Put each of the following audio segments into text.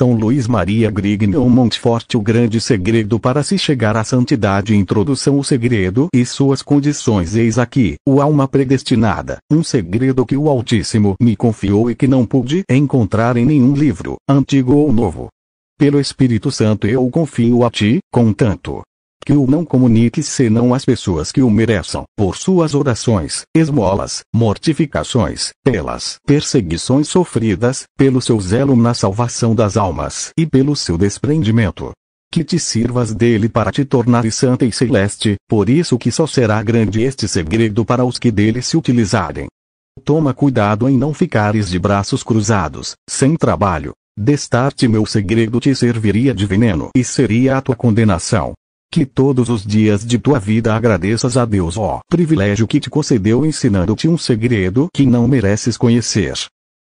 São Luís Maria Grignion Montfort O Grande Segredo para se chegar à santidade Introdução O segredo e suas condições Eis aqui, o alma predestinada, um segredo que o Altíssimo me confiou e que não pude encontrar em nenhum livro, antigo ou novo. Pelo Espírito Santo eu confio a ti, contanto que o não comunique senão às pessoas que o mereçam, por suas orações, esmolas, mortificações, pelas perseguições sofridas, pelo seu zelo na salvação das almas e pelo seu desprendimento que te sirvas dele para te tornares santa e celeste, por isso que só será grande este segredo para os que dele se utilizarem. Toma cuidado em não ficares de braços cruzados, sem trabalho. Destarte meu segredo te serviria de veneno e seria a tua condenação. Que todos os dias de tua vida agradeças a Deus ó privilégio que te concedeu ensinando-te um segredo que não mereces conhecer.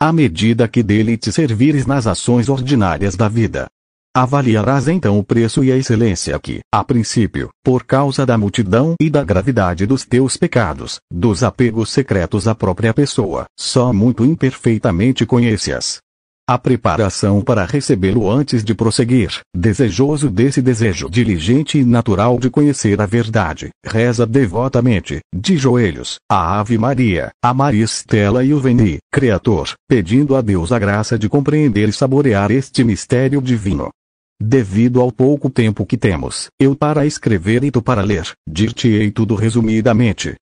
À medida que dele te servires nas ações ordinárias da vida, avaliarás então o preço e a excelência que, a princípio, por causa da multidão e da gravidade dos teus pecados, dos apegos secretos à própria pessoa, só muito imperfeitamente conheces a preparação para recebê-lo antes de prosseguir, desejoso desse desejo diligente e natural de conhecer a verdade, reza devotamente, de joelhos, a Ave Maria, a Maria Estela e o Veni, Criador, pedindo a Deus a graça de compreender e saborear este mistério divino. Devido ao pouco tempo que temos, eu para escrever e tu para ler, dir-te-ei tudo resumidamente,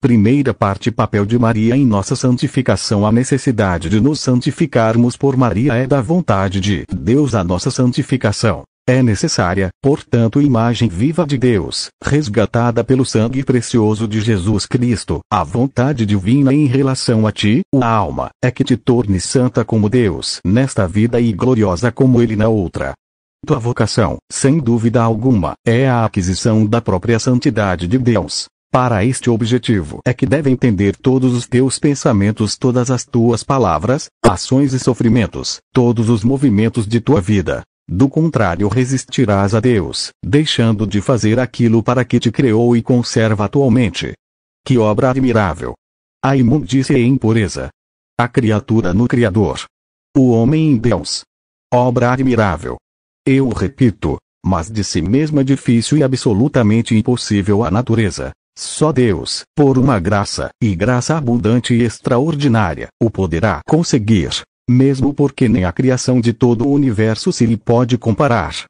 Primeira parte Papel de Maria em nossa santificação A necessidade de nos santificarmos por Maria é da vontade de Deus a nossa santificação. É necessária, portanto, imagem viva de Deus, resgatada pelo sangue precioso de Jesus Cristo. A vontade divina em relação a ti, a alma, é que te torne santa como Deus nesta vida e gloriosa como Ele na outra. Tua vocação, sem dúvida alguma, é a aquisição da própria santidade de Deus, para este objetivo é que deve entender todos os teus pensamentos, todas as tuas palavras, ações e sofrimentos, todos os movimentos de tua vida. Do contrário, resistirás a Deus, deixando de fazer aquilo para que te criou e conserva atualmente. Que obra admirável! A imundícia e é impureza. A criatura no Criador. O homem em Deus. Obra admirável. Eu repito, mas de si mesma é difícil e absolutamente impossível a natureza. Só Deus, por uma graça, e graça abundante e extraordinária, o poderá conseguir, mesmo porque nem a criação de todo o universo se lhe pode comparar.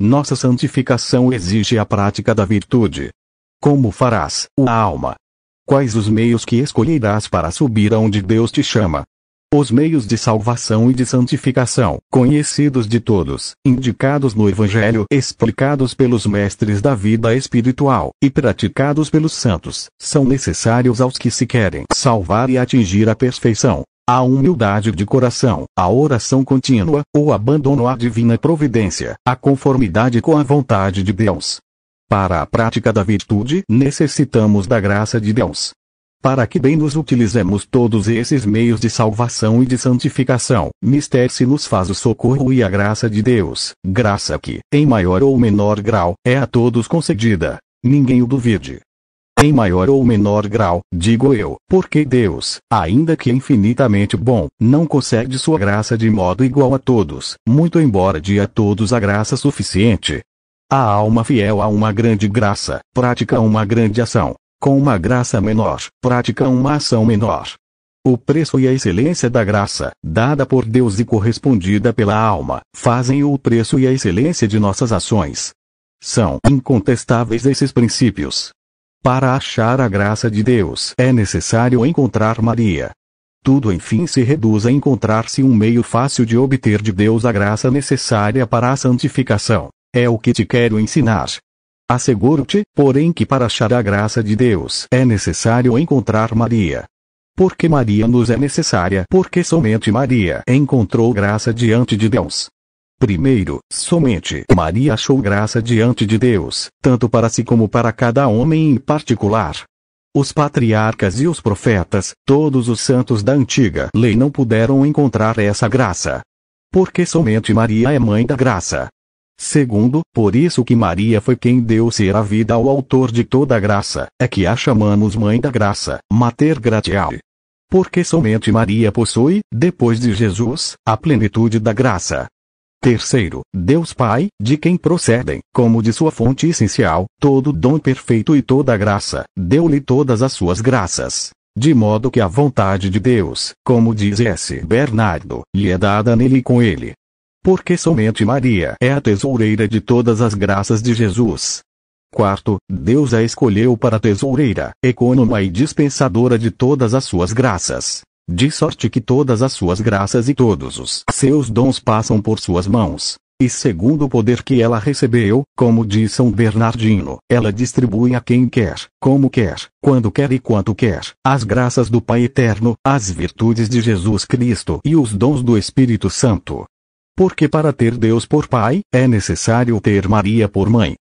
Nossa santificação exige a prática da virtude. Como farás, o alma? Quais os meios que escolherás para subir aonde Deus te chama? os meios de salvação e de santificação, conhecidos de todos, indicados no Evangelho, explicados pelos mestres da vida espiritual e praticados pelos santos, são necessários aos que se querem salvar e atingir a perfeição. A humildade de coração, a oração contínua, o abandono à divina providência, a conformidade com a vontade de Deus. Para a prática da virtude, necessitamos da graça de Deus, para que bem nos utilizemos todos esses meios de salvação e de santificação. Mistério se nos faz o socorro e a graça de Deus, graça que, em maior ou menor grau, é a todos concedida. Ninguém o duvide. Em maior ou menor grau, digo eu, porque Deus, ainda que infinitamente bom, não concede sua graça de modo igual a todos, muito embora dê a todos a graça suficiente. A alma fiel a uma grande graça, pratica uma grande ação, com uma graça menor, praticam uma ação menor. O preço e a excelência da graça, dada por Deus e correspondida pela alma, fazem o preço e a excelência de nossas ações. São incontestáveis esses princípios. Para achar a graça de Deus é necessário encontrar Maria. Tudo enfim se reduz a encontrar-se um meio fácil de obter de Deus a graça necessária para a santificação. É o que te quero ensinar, Asseguro-te, porém, que para achar a graça de Deus é necessário encontrar Maria. Porque Maria nos é necessária, porque somente Maria encontrou graça diante de Deus. Primeiro, somente Maria achou graça diante de Deus, tanto para si como para cada homem em particular. Os patriarcas e os profetas, todos os santos da antiga lei não puderam encontrar essa graça. Porque somente Maria é mãe da graça. Segundo, por isso que Maria foi quem deu ser a vida ao autor de toda a graça, é que a chamamos Mãe da Graça, Mater Gratiae. Porque somente Maria possui, depois de Jesus, a plenitude da graça. Terceiro, Deus Pai, de quem procedem, como de sua fonte essencial, todo dom perfeito e toda graça, deu-lhe todas as suas graças. De modo que a vontade de Deus, como diz S. Bernardo, lhe é dada nele e com ele, porque somente Maria é a tesoureira de todas as graças de Jesus. Quarto, Deus a escolheu para tesoureira, econôma e dispensadora de todas as suas graças. De sorte que todas as suas graças e todos os seus dons passam por suas mãos. E segundo o poder que ela recebeu, como diz São Bernardino, ela distribui a quem quer, como quer, quando quer e quanto quer, as graças do Pai Eterno, as virtudes de Jesus Cristo e os dons do Espírito Santo. Porque para ter Deus por Pai, é necessário ter Maria por mãe.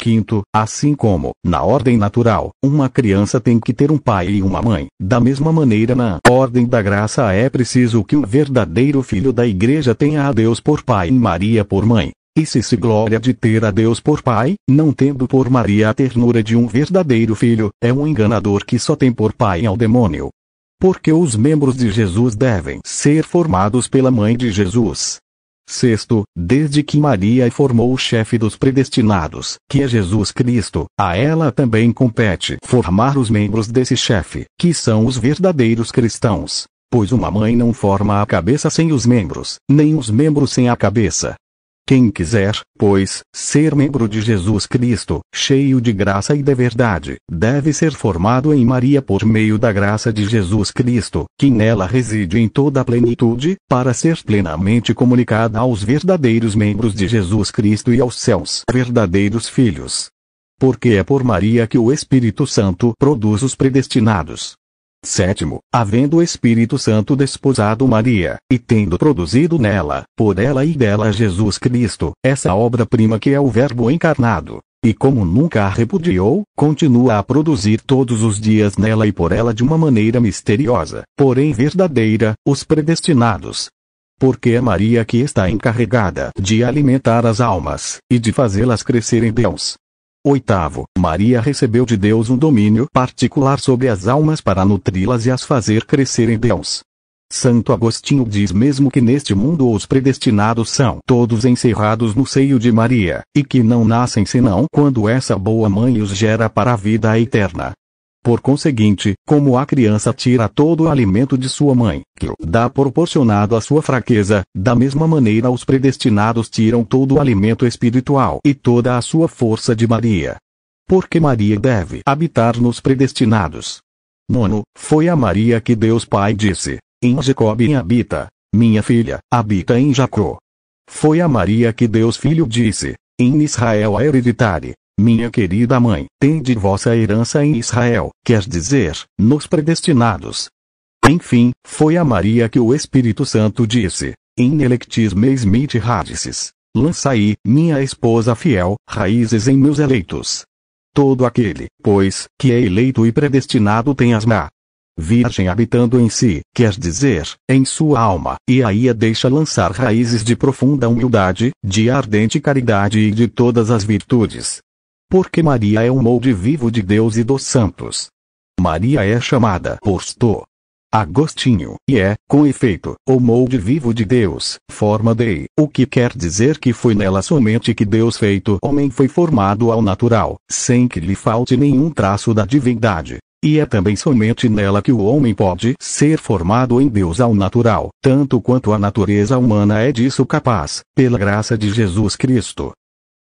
Quinto, assim como, na ordem natural, uma criança tem que ter um pai e uma mãe, da mesma maneira na ordem da graça é preciso que um verdadeiro filho da igreja tenha a Deus por pai e Maria por mãe. E se se glória de ter a Deus por pai, não tendo por Maria a ternura de um verdadeiro filho, é um enganador que só tem por pai ao demônio. Porque os membros de Jesus devem ser formados pela mãe de Jesus. Sexto, desde que Maria formou o chefe dos predestinados, que é Jesus Cristo, a ela também compete formar os membros desse chefe, que são os verdadeiros cristãos. Pois uma mãe não forma a cabeça sem os membros, nem os membros sem a cabeça. Quem quiser, pois, ser membro de Jesus Cristo, cheio de graça e de verdade, deve ser formado em Maria por meio da graça de Jesus Cristo, que nela reside em toda a plenitude, para ser plenamente comunicada aos verdadeiros membros de Jesus Cristo e aos seus verdadeiros filhos. Porque é por Maria que o Espírito Santo produz os predestinados, Sétimo, havendo o Espírito Santo desposado Maria, e tendo produzido nela, por ela e dela Jesus Cristo, essa obra-prima que é o Verbo encarnado. E como nunca a repudiou, continua a produzir todos os dias nela e por ela de uma maneira misteriosa, porém verdadeira, os predestinados, porque é Maria que está encarregada de alimentar as almas e de fazê-las crescer em Deus. Oitavo, Maria recebeu de Deus um domínio particular sobre as almas para nutri-las e as fazer crescer em Deus. Santo Agostinho diz mesmo que neste mundo os predestinados são todos encerrados no seio de Maria, e que não nascem senão quando essa boa mãe os gera para a vida eterna. Por conseguinte, como a criança tira todo o alimento de sua mãe, que o dá proporcionado à sua fraqueza, da mesma maneira os predestinados tiram todo o alimento espiritual e toda a sua força de Maria. Porque Maria deve habitar nos predestinados. Nono, foi a Maria que Deus Pai disse: Em Jacob habita, minha filha, habita em Jacó. Foi a Maria que Deus Filho disse: Em Israel a hereditare, minha querida mãe, tende vossa herança em Israel, quer dizer, nos predestinados. Enfim, foi a Maria que o Espírito Santo disse: In electis meis mit radices. Lançai, minha esposa fiel, raízes em meus eleitos. Todo aquele, pois, que é eleito e predestinado tem asma. Virgem habitando em si, quer dizer, em sua alma, e aí a deixa lançar raízes de profunda humildade, de ardente caridade e de todas as virtudes, porque Maria é um molde vivo de Deus e dos santos. Maria é chamada posto Agostinho, e é, com efeito, o molde vivo de Deus, forma dei, o que quer dizer que foi nela somente que Deus feito homem foi formado ao natural, sem que lhe falte nenhum traço da divindade. E é também somente nela que o homem pode ser formado em Deus ao natural, tanto quanto a natureza humana é disso capaz, pela graça de Jesus Cristo.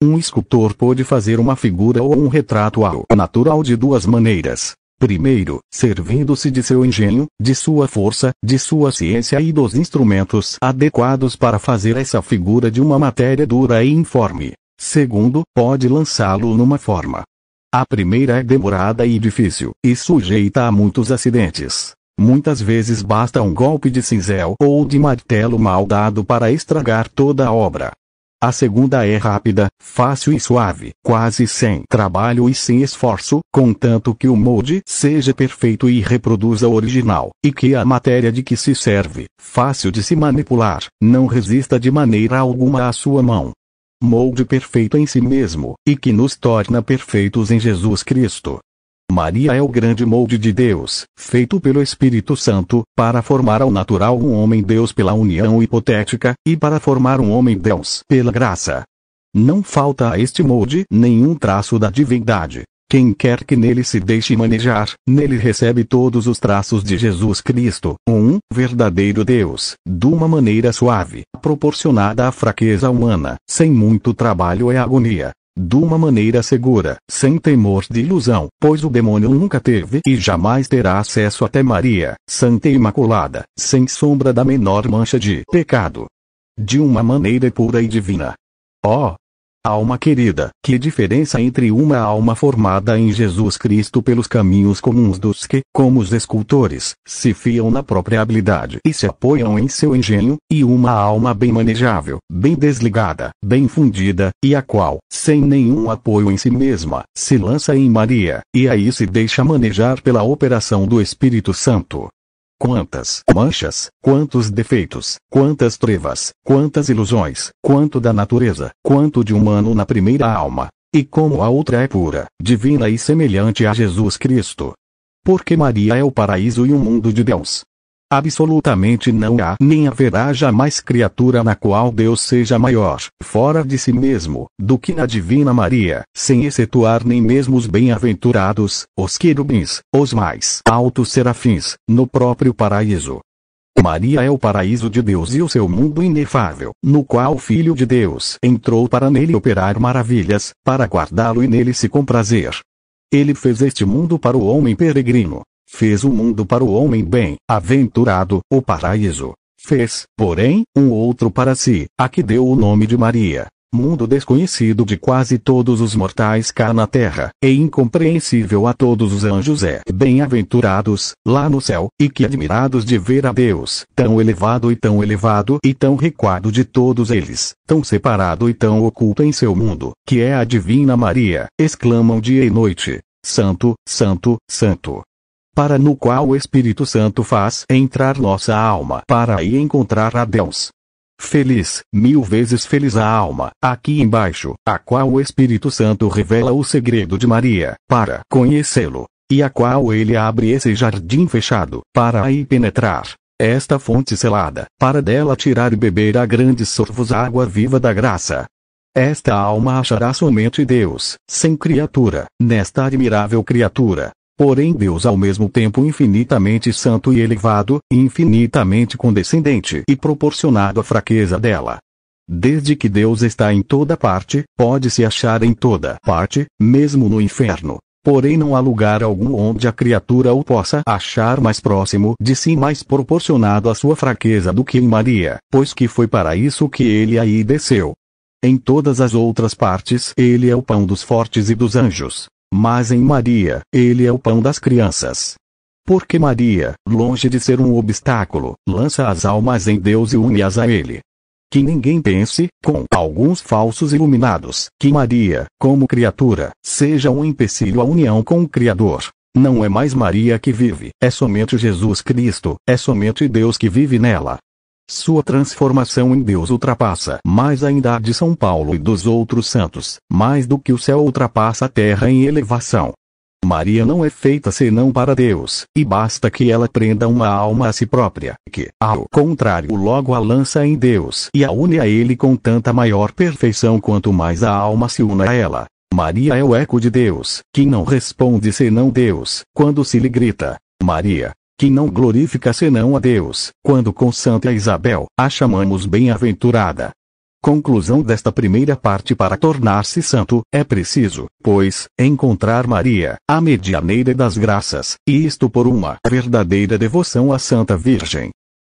Um escultor pode fazer uma figura ou um retrato ao natural de duas maneiras. Primeiro, servindo-se de seu engenho, de sua força, de sua ciência e dos instrumentos adequados para fazer essa figura de uma matéria dura e informe. Segundo, pode lançá-lo numa forma. A primeira é demorada e difícil, e sujeita a muitos acidentes. Muitas vezes basta um golpe de cinzel ou de martelo mal dado para estragar toda a obra. A segunda é rápida, fácil e suave, quase sem trabalho e sem esforço, contanto que o molde seja perfeito e reproduza o original, e que a matéria de que se serve, fácil de se manipular, não resista de maneira alguma à sua mão. Molde perfeito em si mesmo, e que nos torna perfeitos em Jesus Cristo. Maria é o grande molde de Deus, feito pelo Espírito Santo, para formar ao natural um homem-deus pela união hipotética, e para formar um homem-deus pela graça. Não falta a este molde nenhum traço da divindade. Quem quer que nele se deixe manejar, nele recebe todos os traços de Jesus Cristo, um verdadeiro Deus, de uma maneira suave, proporcionada à fraqueza humana, sem muito trabalho e agonia de uma maneira segura, sem temor de ilusão, pois o demônio nunca teve e jamais terá acesso até Maria, Santa e Imaculada, sem sombra da menor mancha de pecado. De uma maneira pura e divina. Oh, Alma querida, que diferença entre uma alma formada em Jesus Cristo pelos caminhos comuns dos que, como os escultores, se fiam na própria habilidade e se apoiam em seu engenho, e uma alma bem manejável, bem desligada, bem fundida, e a qual, sem nenhum apoio em si mesma, se lança em Maria, e aí se deixa manejar pela operação do Espírito Santo, Quantas manchas, quantos defeitos, quantas trevas, quantas ilusões, quanto da natureza, quanto de humano na primeira alma, e como a outra é pura, divina e semelhante a Jesus Cristo. Porque Maria é o paraíso e o mundo de Deus. Absolutamente não há nem haverá jamais criatura na qual Deus seja maior, fora de si mesmo, do que na Divina Maria, sem excetuar nem mesmo os bem-aventurados, os querubins, os mais altos serafins, no próprio paraíso. Maria é o paraíso de Deus e o seu mundo inefável, no qual o Filho de Deus entrou para nele operar maravilhas, para guardá-lo e nele se comprazer. Ele fez este mundo para o homem peregrino, Fez o mundo para o homem bem-aventurado, o paraíso. Fez, porém, um outro para si, a que deu o nome de Maria. Mundo desconhecido de quase todos os mortais cá na terra, e incompreensível a todos os anjos é bem-aventurados, lá no céu, e que admirados de ver a Deus, tão elevado e tão elevado e tão recuado de todos eles, tão separado e tão oculto em seu mundo, que é a Divina Maria, exclamam dia e noite, Santo, Santo, Santo para no qual o Espírito Santo faz entrar nossa alma para aí encontrar a Deus. Feliz, mil vezes feliz a alma, aqui embaixo, a qual o Espírito Santo revela o segredo de Maria, para conhecê-lo, e a qual ele abre esse jardim fechado, para aí penetrar. Esta fonte selada, para dela tirar e beber a grandes sorvos a água viva da graça. Esta alma achará somente Deus, sem criatura, nesta admirável criatura, Porém Deus ao mesmo tempo infinitamente santo e elevado, infinitamente condescendente e proporcionado à fraqueza dela. Desde que Deus está em toda parte, pode se achar em toda parte, mesmo no inferno. Porém não há lugar algum onde a criatura o possa achar mais próximo de si mais proporcionado à sua fraqueza do que em Maria, pois que foi para isso que ele aí desceu. Em todas as outras partes ele é o pão dos fortes e dos anjos. Mas em Maria, ele é o pão das crianças. Porque Maria, longe de ser um obstáculo, lança as almas em Deus e une-as a Ele. Que ninguém pense, com alguns falsos iluminados, que Maria, como criatura, seja um empecilho à união com o Criador. Não é mais Maria que vive, é somente Jesus Cristo, é somente Deus que vive nela. Sua transformação em Deus ultrapassa mais ainda a de São Paulo e dos outros santos, mais do que o céu ultrapassa a terra em elevação. Maria não é feita senão para Deus, e basta que ela prenda uma alma a si própria, que, ao contrário, logo a lança em Deus e a une a Ele com tanta maior perfeição quanto mais a alma se une a ela. Maria é o eco de Deus, que não responde senão Deus, quando se lhe grita, Maria, que não glorifica senão a Deus, quando com Santa Isabel, a chamamos bem-aventurada. Conclusão desta primeira parte Para tornar-se santo, é preciso, pois, encontrar Maria, a medianeira das graças, e isto por uma verdadeira devoção à Santa Virgem.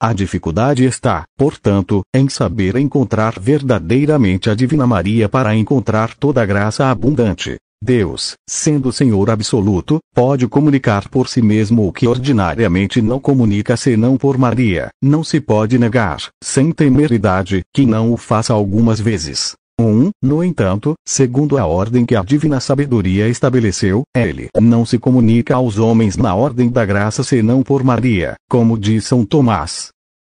A dificuldade está, portanto, em saber encontrar verdadeiramente a Divina Maria para encontrar toda a graça abundante, Deus, sendo Senhor absoluto, pode comunicar por si mesmo o que ordinariamente não comunica senão por Maria. Não se pode negar, sem temeridade, que não o faça algumas vezes. 1. Um, no entanto, segundo a ordem que a divina sabedoria estabeleceu, ele não se comunica aos homens na ordem da graça senão por Maria, como diz São Tomás.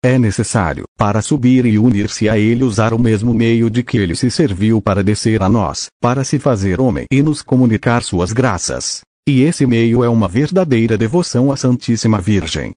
É necessário, para subir e unir-se a ele, usar o mesmo meio de que ele se serviu para descer a nós, para se fazer homem e nos comunicar suas graças. E esse meio é uma verdadeira devoção à Santíssima Virgem,